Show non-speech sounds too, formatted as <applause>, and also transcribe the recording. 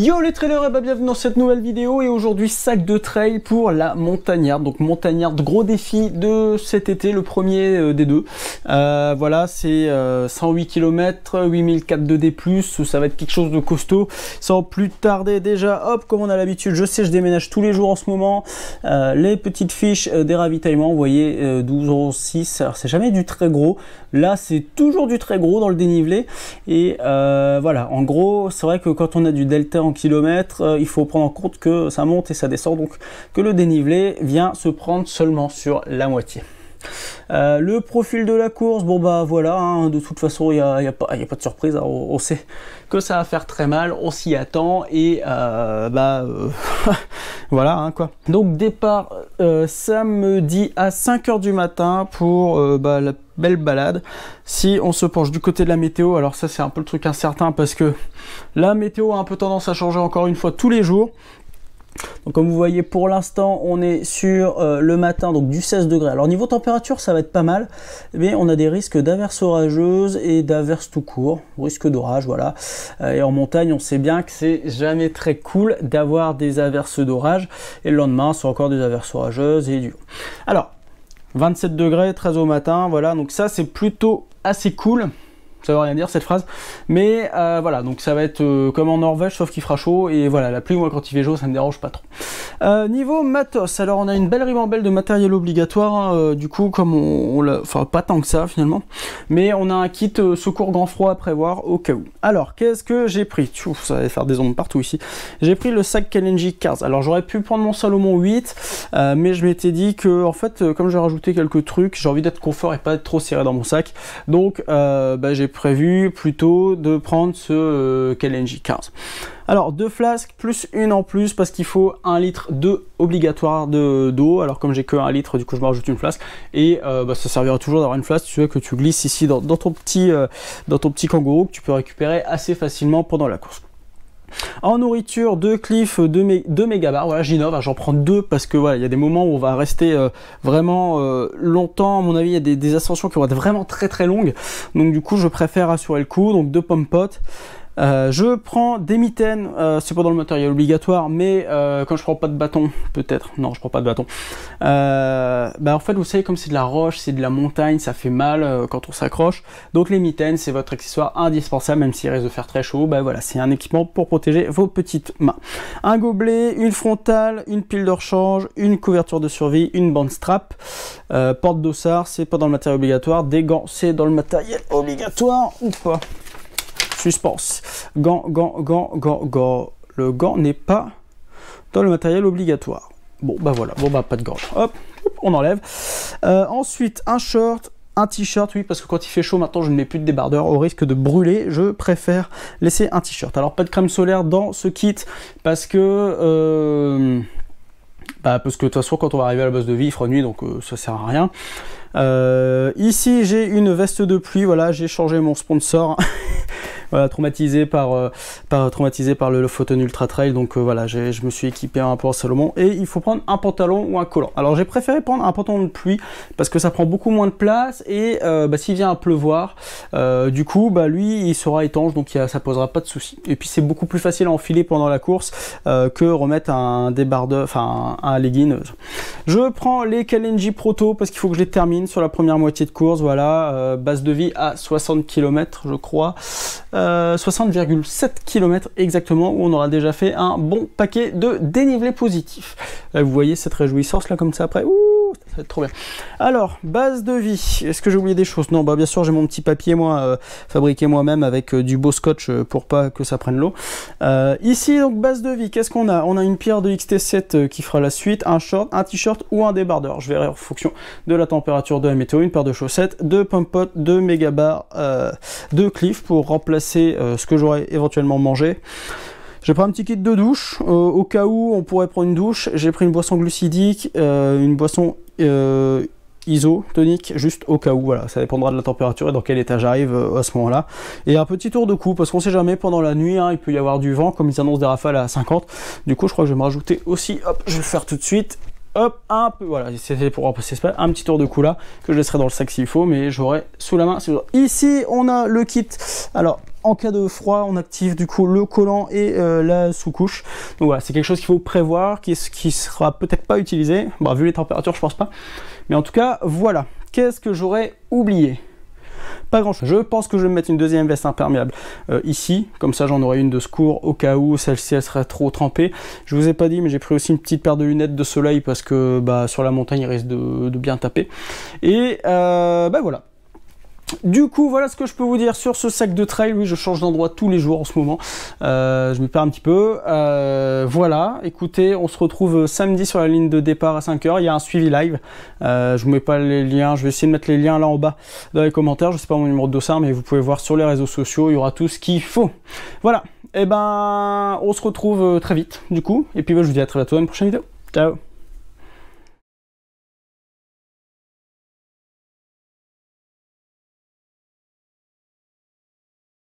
Yo les trailers et bah, bienvenue dans cette nouvelle vidéo et aujourd'hui sac de trail pour la montagnarde. Donc montagnarde, gros défi de cet été, le premier euh, des deux. Euh, voilà, c'est 108 km, 8004 de D+, ça va être quelque chose de costaud. Sans plus tarder déjà, hop, comme on a l'habitude, je sais je déménage tous les jours en ce moment. Euh, les petites fiches des ravitaillements, vous voyez, euros. alors c'est jamais du très gros. Là c'est toujours du très gros dans le dénivelé. Et voilà, en gros, c'est vrai que quand on a du delta euh, il faut prendre en compte que ça monte et ça descend, donc que le dénivelé vient se prendre seulement sur la moitié. Euh, le profil de la course, bon bah voilà, hein, de toute façon il n'y a, y a, pas, de surprise, hein, on, sait que ça va faire très mal, on s'y attend et euh, bah euh, <laughs> voilà hein, quoi. Donc départ samedi à 5h du matin pour bah, la belle balade. Si on se penche du côté de la météo, alors ça c'est un peu le truc incertain parce que la météo a un peu tendance à changer encore une fois tous les jours. Donc comme vous voyez pour l'instant on est sur euh, le matin donc du 16 degrés. Alors niveau température ça va être pas mal mais on a des risques d'averses orageuses et d'averses tout court, risque d'orage voilà. Euh, et en montagne on sait bien que c'est jamais très cool d'avoir des averses d'orage et le lendemain c'est encore des averses orageuses et du Alors 27 degrés 13 au matin voilà donc ça c'est plutôt assez cool ça veut rien dire cette phrase. Mais euh, voilà, donc ça va être euh, comme en Norvège, sauf qu'il fera chaud. Et voilà, la pluie, moi, quand il fait chaud, ça me dérange pas trop. Euh, niveau matos, alors on a une belle ribambelle de matériel obligatoire, hein, du coup, comme on, l'a... Enfin, pas tant que ça, finalement. Mais on a un kit secours grand froid à prévoir au cas où. Alors, qu'est-ce que j'ai pris ça va faire des ondes partout ici. J'ai pris le sac Kalenji 15. Alors, j'aurais pu prendre mon Salomon 8, mais je m'étais dit que, en fait, comme j'ai rajouté quelques trucs, j'ai envie d'être confort et pas être trop serré dans mon sac. Donc, bah, j'ai prévu plutôt de prendre ce euh, klnj 15. Alors deux flasques plus une en plus parce qu'il faut un litre de obligatoire de d'eau. Alors comme j'ai que un litre, du coup je me rajoute une flasque et euh, bah, ça servira toujours d'avoir une flasque tu veux que tu glisses ici dans, petit euh, dans ton petit kangourou que tu peux récupérer assez facilement pendant la course. En nourriture, deux cliffs, deux, méga mégabars. Voilà, j'innove, hein, j'en prends deux parce que voilà, il y a des moments où on va rester euh, vraiment euh, longtemps. À mon avis, il y a des, ascensions qui vont être vraiment très très longues. Donc du coup, je préfère assurer le coup. Donc deux pommes potes. Euh, je prends des mitaines, euh, c'est pas dans le matériel obligatoire, mais euh, quand je prends pas de bâton, peut-être, non je prends pas de bâton, bah, en fait vous savez comme c'est de la roche, c'est de la montagne, ça fait mal quand on s'accroche, donc les mitaines c'est votre accessoire indispensable, même s'il risque de faire très chaud, bah voilà c'est un équipement pour protéger vos petites mains. Un gobelet, une frontale, une pile de rechange, une couverture de survie, une bande strap, porte d'ossard, c'est pas dans le matériel obligatoire, des gants c'est dans le matériel obligatoire ou pas pense Gant, gant, gant, gant, gant. Le gant n'est pas dans le matériel obligatoire. Bon, bah voilà. Bon, bah pas de gants. Hop, on enlève. Euh, ensuite, un short, un t-shirt, oui, parce que quand il fait chaud maintenant, je ne mets plus de débardeur au risque de brûler. Je préfère laisser un t-shirt. Alors, pas de crème solaire dans ce kit parce que. Euh, bah, parce que de toute façon, quand on va arriver à la base de vie, il fera nuit, donc euh, ça sert à rien. ici, j'ai une veste de pluie. Voilà, j'ai changé mon sponsor. <laughs> voilà, traumatisé euh, par, traumatisé par le, Photon Ultra Trail. Donc euh, voilà, je me suis équipé un peu en Salomon. Et il faut prendre un pantalon ou un collant. Alors j'ai préféré prendre un pantalon de pluie parce que ça prend beaucoup moins de place. Et euh, bah, s'il vient à pleuvoir, du coup, bah, lui, il sera étanche. Donc il ne ça posera pas de soucis Et puis c'est beaucoup plus facile à enfiler pendant la course que remettre un débardeur, enfin un, legging. Je prends les Kalenji Proto parce qu'il faut que je les termine sur la première moitié de course. Voilà, base de vie à 60 km, je crois. 60,7 euh, km exactement, où on aura déjà fait un bon paquet de dénivelés positifs. Euh, vous voyez cette réjouissance là comme ça après ça va être trop bien. Alors, base de vie. Est-ce que j'ai oublié des choses Non, bah bien sûr, j'ai mon petit papier moi euh, fabriqué moi-même avec euh, du beau scotch euh, pour pas que ça prenne l'eau. ici donc base de vie. Qu'est-ce qu'on a On a une pierre de XT7 qui fera la suite, un short, un t-shirt ou un débardeur. Je verrai en fonction de la température de la météo. Une paire de chaussettes, deux pompotes, deux méga bars, deux cliffs pour remplacer ce que j'aurais éventuellement mangé. J'ai pris un petit kit de douche. Euh, au cas où on pourrait prendre une douche, j'ai pris une boisson glucidique, euh, une boisson euh, isotonique, juste au cas où. Voilà, ça dépendra de la température et dans quel état j'arrive à ce moment-là. Et un petit tour de cou, parce qu'on sait jamais, pendant la nuit, hein, il peut y avoir du vent, comme ils annoncent des rafales à 50. Du coup, je crois que je vais me rajouter aussi. Hop, je vais le faire tout de suite hop, un peu, voilà, c'était pour un petit tour de cou là, que je laisserai dans le sac s'il faut, mais j'aurai sous la main. Ici, on a le kit, alors, en cas de froid, on active du coup le collant et euh, la sous-couche. Donc voilà, c'est quelque chose qu'il faut prévoir, qui, qui sera peut-être pas utilisé, bon, bah, vu les températures, je pense pas. Mais en tout cas, voilà, qu'est-ce que j'aurais oublié pas grand chose. Je pense que je vais mettre une deuxième veste imperméable euh, ici, comme ça j'en aurai une de secours au cas où celle-ci elle serait trop trempée. Je vous ai pas dit mais j'ai pris aussi une petite paire de lunettes de soleil parce que bah, sur la montagne il risque de, bien taper. Et euh, bah, voilà, du coup, voilà ce que je peux vous dire sur ce sac de trail. Oui, je change d'endroit tous les jours en ce moment. Euh, je me perds un petit peu. Euh, voilà, écoutez, on se retrouve euh, samedi sur la ligne de départ à 5h. Il y a un suivi live. je ne mets pas les liens. Je vais essayer de mettre les liens là en bas dans les commentaires. Je sais pas mon numéro de dossard, mais vous pouvez voir sur les réseaux sociaux. Il y aura tout ce qu'il faut. Voilà. Et eh ben, on se retrouve très vite, du coup. Et puis, bah, je vous dis à très bientôt dans une prochaine vidéo. Ciao